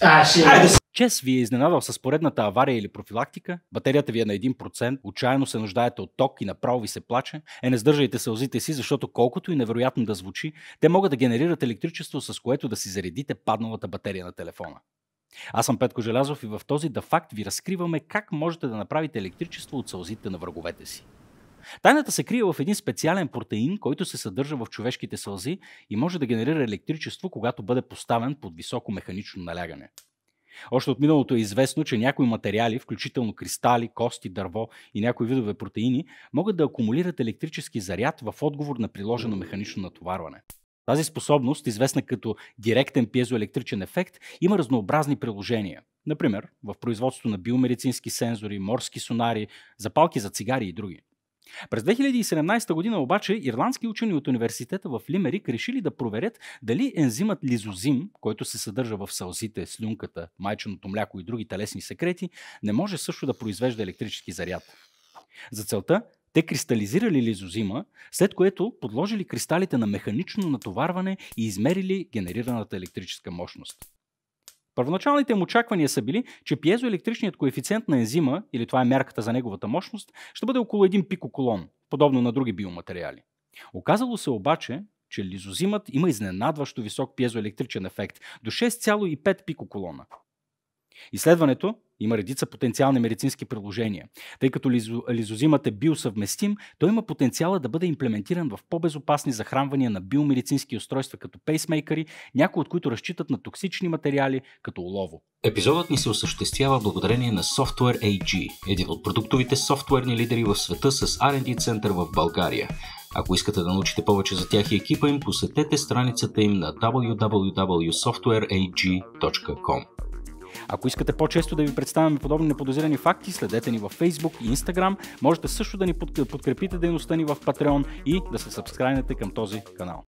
А, ще... Чес ви е изненадал с поредната авария или профилактика, батерията ви е на 1%, отчаяно се нуждаете от ток и направо ви се плаче, е не сдържайте сълзите си, защото колкото и невероятно да звучи, те могат да генерират електричество, с което да си заредите падналата батерия на телефона. Аз съм Петко Желязов и в този Да Факт ви разкриваме как можете да направите електричество от сълзите на враговете си. Тайната се крие в един специален протеин, който се съдържа в човешките сълзи и може да генерира електричество, когато бъде поставен под високо механично налягане. Още от миналото е известно, че някои материали, включително кристали, кости, дърво и някои видове протеини, могат да акумулират електрически заряд в отговор на приложено механично натоварване. Тази способност, известна като директен пиезоелектричен ефект, има разнообразни приложения. Например, в производство на биомедицински сензори, морски сонари, запалки за цигари и други. През 2017 година обаче ирландски учени от университета в Лимерик решили да проверят дали ензимът лизозим, който се съдържа в сълзите, слюнката, майченото мляко и други телесни секрети, не може също да произвежда електрически заряд. За целта те кристализирали лизозима, след което подложили кристалите на механично натоварване и измерили генерираната електрическа мощност. Първоначалните им очаквания са били, че пиезоелектричният коефициент на ензима, или това е мерката за неговата мощност, ще бъде около един пикоколон, подобно на други биоматериали. Оказало се обаче, че лизозимът има изненадващо висок пиезоелектричен ефект до 6,5 пикоколона. Изследването, има редица потенциални медицински приложения. Тъй като лизозимът е биосъвместим, той има потенциала да бъде имплементиран в по-безопасни захранвания на биомедицински устройства като пейсмейкъри, някои от които разчитат на токсични материали като олово. Епизодът ни се осъществява благодарение на Software AG, един от продуктовите софтуерни лидери в света с R&D център в България. Ако искате да научите повече за тях и екипа им, посетете страницата им на www.softwareag.com. Ако искате по-често да ви представяме подобни неподозирани факти, следете ни във Facebook и Instagram. Можете също да ни подкрепите дейността ни в Patreon и да се сабскрайнете към този канал.